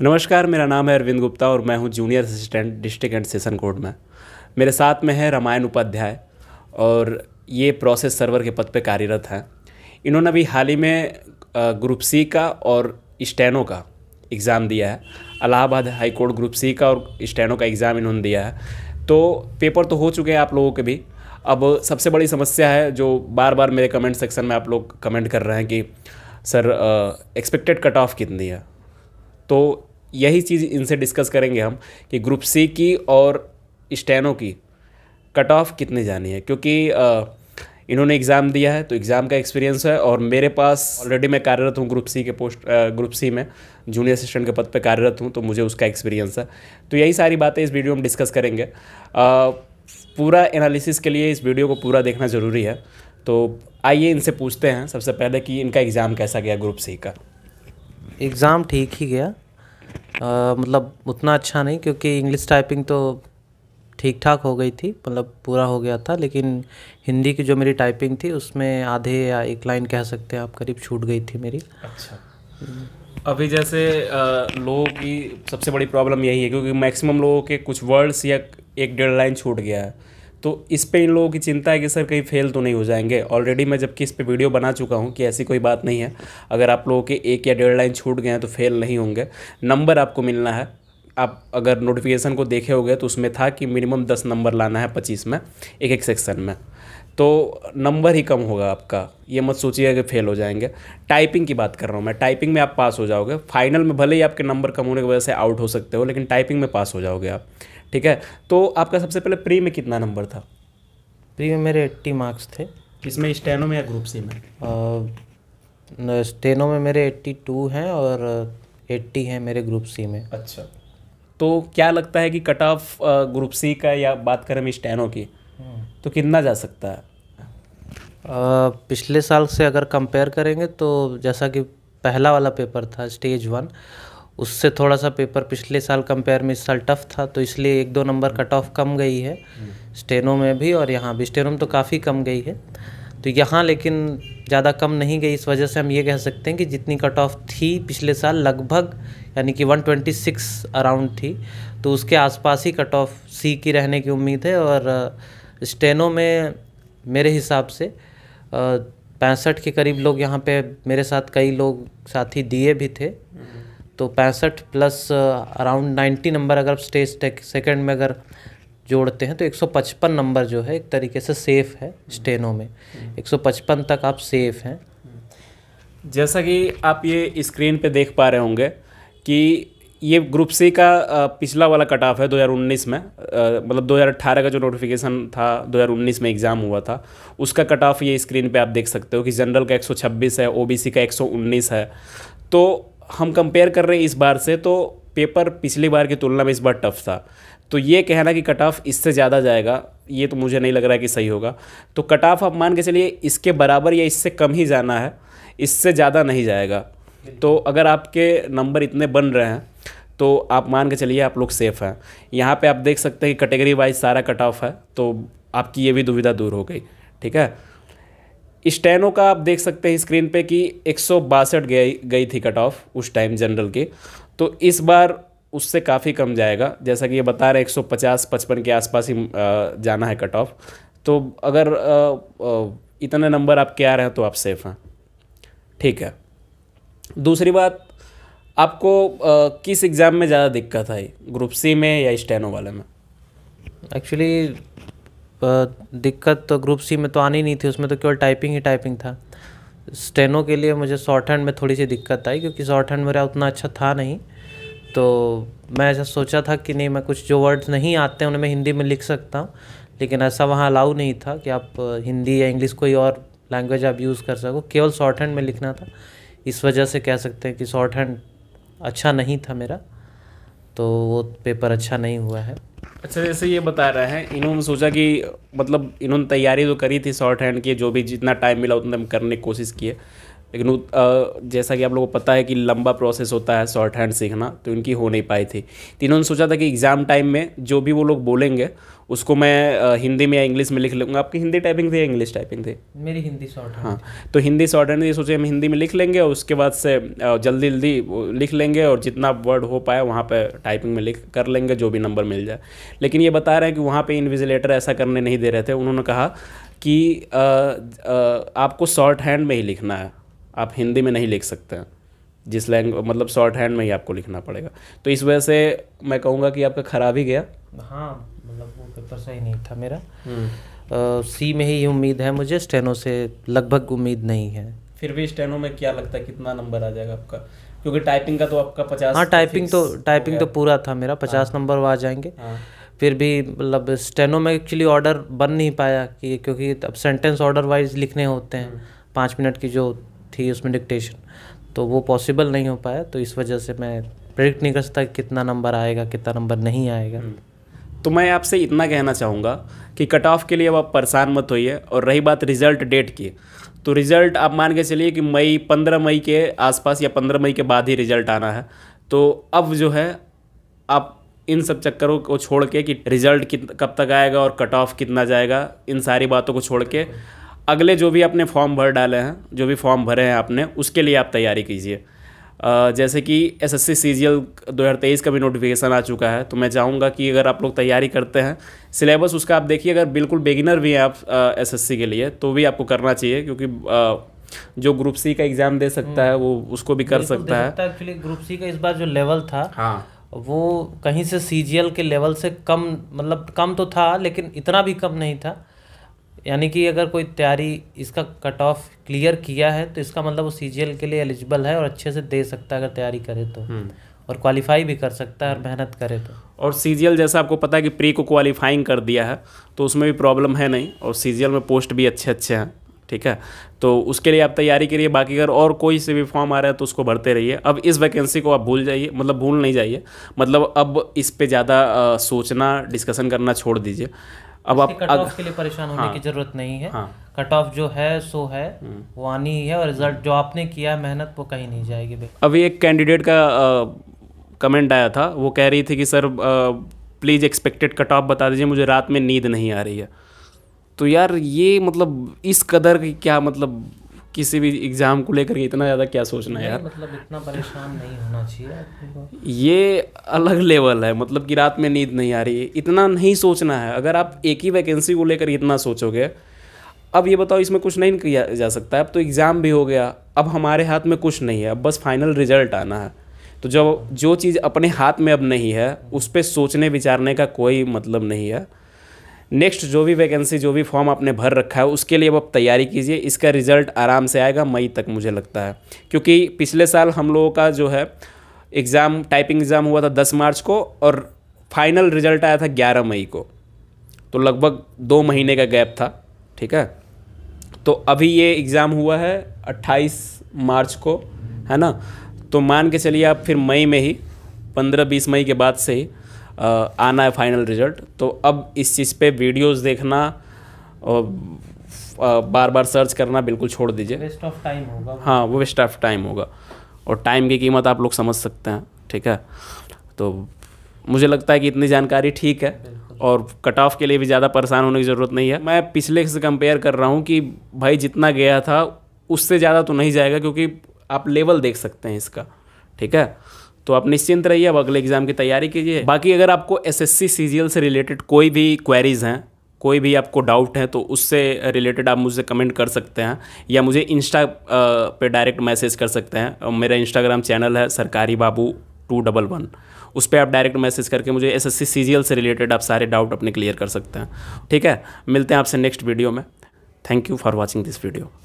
नमस्कार मेरा नाम है अरविंद गुप्ता और मैं हूँ junior assistant district and session court में मेरे साथ में है रामायण उपाध्याय और ये प्रोसेस सर्वर के पद पे कार्यरत हैं इन्होंने अभी हाल ही में ग्रुप सी का और स्टैनो का एग्ज़ाम दिया है Allahabad high court group C का और स्टैनो का एग्ज़ाम इन्होंने दिया है तो पेपर तो हो चुके हैं आप लोगों के भी अब सबसे बड़ी समस्या है जो बार बार मेरे कमेंट सेक्शन में आप लोग कमेंट कर रहे हैं कि सर एक्सपेक्टेड कट ऑफ कितनी है तो यही चीज़ इनसे डिस्कस करेंगे हम कि ग्रुप सी की और स्टेनो की कट ऑफ कितनी जानी है क्योंकि आ, इन्होंने एग्ज़ाम दिया है तो एग्ज़ाम का एक्सपीरियंस है और मेरे पास ऑलरेडी मैं कार्यरत हूँ ग्रुप सी के पोस्ट ग्रुप सी में जूनियर असिस्टेंट के पद पे कार्यरत हूँ तो मुझे उसका एक्सपीरियंस है तो यही सारी बातें इस वीडियो में डिस्कस करेंगे आ, पूरा एनालिसिस के लिए इस वीडियो को पूरा देखना ज़रूरी है तो आइए इनसे पूछते हैं सबसे पहले कि इनका एग्ज़ाम कैसा गया ग्रुप सी का एग्ज़ाम ठीक ही गया आ, मतलब उतना अच्छा नहीं क्योंकि इंग्लिश टाइपिंग तो ठीक ठाक हो गई थी मतलब पूरा हो गया था लेकिन हिंदी की जो मेरी टाइपिंग थी उसमें आधे या एक लाइन कह सकते हैं आप करीब छूट गई थी मेरी अच्छा अभी जैसे लोगों की सबसे बड़ी प्रॉब्लम यही है क्योंकि मैक्सिमम लोगों के कुछ वर्ड्स या एक डेढ़ लाइन छूट गया है तो इस पे इन लोगों की चिंता है कि सर कहीं फेल तो नहीं हो जाएंगे ऑलरेडी मैं जबकि इस पर वीडियो बना चुका हूँ कि ऐसी कोई बात नहीं है अगर आप लोगों के एक या डेढ़ लाइन छूट गए हैं तो फेल नहीं होंगे नंबर आपको मिलना है आप अगर नोटिफिकेशन को देखे होगे तो उसमें था कि मिनिमम दस नंबर लाना है पच्चीस में एक एक सेक्शन में तो नंबर ही कम होगा आपका ये मत सोचिए कि फेल हो जाएंगे टाइपिंग की बात कर रहा हूँ मैं टाइपिंग में आप पास हो जाओगे फाइनल में भले ही आपके नंबर कम होने की वजह से आउट हो सकते हो लेकिन टाइपिंग में पास हो जाओगे आप ठीक है तो आपका सबसे पहले प्री में कितना नंबर था प्री में मेरे एट्टी मार्क्स थे किसमें स्टेनो में या ग्रुप सी में स्टेनो में मेरे एट्टी टू हैं और एट्टी हैं मेरे ग्रुप सी में अच्छा तो क्या लगता है कि कट ऑफ ग्रुप सी का या बात करें हम स्टेनो की हम्म। तो कितना जा सकता है आ, पिछले साल से अगर कंपेयर करेंगे तो जैसा कि पहला वाला पेपर था स्टेज वन उससे थोड़ा सा पेपर पिछले साल कंपेयर में इस साल टफ था तो इसलिए एक दो नंबर कट ऑफ कम गई है स्टेनो में भी और यहाँ भी स्टेनो में तो काफ़ी कम गई है तो यहाँ लेकिन ज़्यादा कम नहीं गई इस वजह से हम ये कह सकते हैं कि जितनी कट ऑफ थी पिछले साल लगभग यानी कि 126 अराउंड थी तो उसके आसपास ही कट ऑफ सी की रहने की उम्मीद है और स्टेनो में मेरे हिसाब से पैंसठ के करीब लोग यहाँ पे मेरे साथ कई लोग साथी दिए भी थे तो पैंसठ प्लस अराउंड नाइन्टी नंबर अगर आप स्टेज सेकेंड में अगर जोड़ते हैं तो 155 नंबर जो है एक तरीके से सेफ़ है स्टेनो में 155 तक आप सेफ़ हैं जैसा कि आप ये स्क्रीन पे देख पा रहे होंगे कि ये ग्रुप सी का पिछला वाला कट ऑफ है 2019 में मतलब 2018 का जो नोटिफिकेशन था 2019 में एग्ज़ाम हुआ था उसका कट ऑफ ये स्क्रीन पे आप देख सकते हो कि जनरल का 126 है ओबीसी का 119 है तो हम कंपेयर कर रहे हैं इस बार से तो पेपर पिछली बार की तुलना में इस बार टफ था तो ये कहना कि कट ऑफ इससे ज़्यादा जाएगा ये तो मुझे नहीं लग रहा है कि सही होगा तो कट ऑफ आप मान के चलिए इसके बराबर या इससे कम ही जाना है इससे ज़्यादा नहीं जाएगा तो अगर आपके नंबर इतने बन रहे हैं तो आप मान के चलिए आप लोग सेफ़ हैं यहाँ पे आप देख सकते हैं कि कैटेगरी वाइज सारा कट ऑफ है तो आपकी ये भी दुविधा दूर हो गई ठीक है स्टेनो का आप देख सकते हैं स्क्रीन पे कि एक गई गई थी कट ऑफ उस टाइम जनरल की तो इस बार उससे काफ़ी कम जाएगा जैसा कि ये बता रहे हैं 150 55 के आसपास ही जाना है कट ऑफ तो अगर इतने नंबर आपके आ रहे हैं तो आप सेफ़ हैं ठीक है दूसरी बात आपको किस एग्ज़ाम में ज़्यादा दिक्कत आई ग्रुप सी में या स्टेनो वाले में एक्चुअली दिक्कत तो ग्रुप सी में तो आनी नहीं थी उसमें तो केवल टाइपिंग ही टाइपिंग था स्टेनो के लिए मुझे शॉर्ट हैंड में थोड़ी सी दिक्कत आई क्योंकि शॉर्ट हैंड मेरा उतना अच्छा था नहीं तो मैं ऐसा सोचा था कि नहीं मैं कुछ जो वर्ड्स नहीं आते उन्हें मैं हिंदी में लिख सकता हूँ लेकिन ऐसा वहाँ अलाउ नहीं था कि आप हिंदी या इंग्लिश कोई और लैंग्वेज आप यूज़ कर सको केवल शॉर्ट हैंड में लिखना था इस वजह से कह सकते हैं कि शॉर्ट हैंड अच्छा नहीं था मेरा तो वो पेपर अच्छा नहीं हुआ है अच्छा जैसे ये बता रहे हैं इन्होंने सोचा कि मतलब इन्होंने तैयारी तो करी थी शॉर्ट हैंड की जो भी जितना टाइम मिला उतना करने की कोशिश की है लेकिन जैसा कि आप लोगों को पता है कि लंबा प्रोसेस होता है शॉर्ट हैंड सीखना तो इनकी हो नहीं पाई थी तो इन्होंने सोचा था कि एग्ज़ाम टाइम में जो भी वो लोग बोलेंगे उसको मैं हिंदी में या इंग्लिश में लिख लूँगा आपकी हिंदी टाइपिंग थी या इंग्लिश टाइपिंग थी मेरी हिंदी शॉर्ट हाँ तो हिंदी शॉर्ट हैंड ये सोचे हम हिंदी में लिख लेंगे और उसके बाद से जल्दी जल्दी लिख लेंगे और जितना वर्ड हो पाए वहाँ पर टाइपिंग में लिख कर लेंगे जो भी नंबर मिल जाए लेकिन ये बता रहे हैं कि वहाँ पर इन्विजिलेटर ऐसा करने नहीं दे रहे थे उन्होंने कहा कि आपको शॉर्ट हैंड में ही लिखना है आप हिंदी में नहीं लिख सकते हैं जिस लैंग मतलब शॉर्ट हैंड में ही आपको लिखना पड़ेगा तो इस वजह से मैं कहूँगा कि आपका खराब ही गया हाँ मतलब वो पेपर सही नहीं था मेरा सी हम्म। में ही उम्मीद है मुझे स्टेनो से लगभग उम्मीद नहीं है फिर भी स्टेनो में क्या लगता है कितना नंबर आ जाएगा आपका क्योंकि टाइपिंग का तो आपका पचास हाँ टाइपिंग तो टाइपिंग तो पूरा था मेरा हाँ। पचास नंबर वो आ जाएंगे हाँ। फिर भी मतलब स्टेनो में एक्चुअली ऑर्डर बन नहीं पाया कि क्योंकि अब सेंटेंस ऑर्डर वाइज लिखने होते हैं हम्म। पाँच मिनट की जो थी उसमें डिक्टेशन तो वो पॉसिबल नहीं हो पाया तो इस वजह से मैं प्रेडिक्ट नहीं कर सकता कितना नंबर आएगा कितना नंबर नहीं आएगा हम्म। तो मैं आपसे इतना कहना चाहूँगा कि कट ऑफ के लिए अब आप परेशान मत होइए और रही बात रिजल्ट डेट की तो रिज़ल्ट आप मान के चलिए कि मई पंद्रह मई के आसपास या पंद्रह मई के बाद ही रिज़ल्ट आना है तो अब जो है आप इन सब चक्करों को छोड़ के कि रिज़ल्ट कब तक आएगा और कट ऑफ कितना जाएगा इन सारी बातों को छोड़ के अगले जो भी आपने फॉर्म भर डाले हैं जो भी फॉर्म भरे हैं आपने उसके लिए आप तैयारी कीजिए जैसे कि S S C C G L दो हज़ार तेईस का भी नोटिफिकेशन आ चुका है तो मैं चाहूँगा कि अगर आप लोग तैयारी करते हैं सिलेबस उसका आप देखिए अगर बिल्कुल बेगिनर भी हैं आप एस एस सी के लिए तो भी आपको करना चाहिए क्योंकि आ, जो ग्रुप सी का एग्ज़ाम दे सकता है वो हम्म। उसको भी कर सकता है एक्चुअली ग्रुप सी का इस बार जो लेवल था हाँ वो कहीं से सी के लेवल से कम मतलब कम तो था लेकिन इतना भी कम नहीं था यानी कि अगर कोई तैयारी इसका कट ऑफ क्लियर किया है तो इसका मतलब वो सी के लिए एलिजिबल है और अच्छे से दे सकता है अगर तैयारी करे तो हम्म। और क्वालिफाई भी कर सकता है और मेहनत करे तो और सी जैसा आपको पता है कि प्री को क्वालिफाइंग कर दिया है तो उसमें भी प्रॉब्लम है नहीं और सी में पोस्ट भी अच्छे अच्छे हैं ठीक है तो उसके लिए आप तैयारी करिए बाकी अगर और कोई से भी फॉर्म आ रहा है तो उसको भरते रहिए अब इस वैकेंसी को आप भूल जाइए मतलब भूल नहीं जाइए मतलब अब इस पर ज़्यादा सोचना डिस्कशन करना छोड़ दीजिए अब आप कट ऑफ के लिए परेशान होने हाँ, की जरूरत नहीं है हाँ, कट ऑफ जो है सो है हम्म। वो आनी ही है और रिजल्ट जो आपने किया मेहनत वो कहीं नहीं जाएगी अभी एक कैंडिडेट का कमेंट आया था वो कह रही थी कि sir please expected cut off बता दीजिए मुझे रात में नींद नहीं आ रही है तो यार ये मतलब इस कदर की क्या मतलब किसी भी एग्ज़ाम को लेकर के इतना ज़्यादा क्या सोचना है यार मतलब इतना परेशान नहीं होना चाहिए ये अलग लेवल है मतलब कि रात में नींद नहीं आ रही है इतना नहीं सोचना है अगर आप एक ही वैकेंसी को लेकर इतना सोचोगे अब ये बताओ इसमें कुछ नहीं किया जा सकता है अब तो एग्ज़ाम भी हो गया अब हमारे हाथ में कुछ नहीं है अब बस फाइनल रिजल्ट आना है तो जब जो चीज़ अपने हाथ में अब नहीं है उस पर सोचने विचारने का कोई मतलब नहीं है नेक्स्ट जो भी वैकेंसी जो भी फॉर्म आपने भर रखा है उसके लिए आप तैयारी कीजिए इसका रिज़ल्ट आराम से आएगा मई तक मुझे लगता है क्योंकि पिछले साल हम लोगों का जो है एग्ज़ाम टाइपिंग एग्ज़ाम हुआ था दस मार्च को और फाइनल रिज़ल्ट आया था ग्यारह मई को तो लगभग दो महीने का गैप था ठीक है तो अभी ये एग्ज़ाम हुआ है अट्ठाईस मार्च को है ना तो मान के चलिए आप फिर मई में ही पंद्रह बीस मई के बाद से ही आना है फाइनल रिजल्ट तो अब इस चीज़ पे वीडियोस देखना और बार बार सर्च करना बिल्कुल छोड़ दीजिए वेस्ट ऑफ टाइम होगा हाँ वो वेस्ट ऑफ टाइम होगा और टाइम की कीमत आप लोग समझ सकते हैं ठीक है तो मुझे लगता है कि इतनी जानकारी ठीक है और कट ऑफ के लिए भी ज़्यादा परेशान होने की ज़रूरत नहीं है मैं पिछले से कंपेयर कर रहा हूँ कि भाई जितना गया था उससे ज़्यादा तो नहीं जाएगा क्योंकि आप लेवल देख सकते हैं इसका ठीक है तो आप निश्चिंत रहिए अब अगले एग्जाम की तैयारी कीजिए बाकी अगर आपको एस एस सी से रिलेटेड कोई भी क्वेरीज हैं कोई भी आपको डाउट है तो उससे रिलेटेड आप मुझे कमेंट कर सकते हैं या मुझे इंस्टा पे डायरेक्ट मैसेज कर सकते हैं मेरा इंस्टाग्राम चैनल है सरकारी बाबू टू डबल वन उस पर आप डायरेक्ट मैसेज करके मुझे एस एस सी से रिलेटेड आप सारे डाउट अपने क्लियर कर सकते हैं ठीक है मिलते हैं आपसे नेक्स्ट वीडियो में thank you for watching this video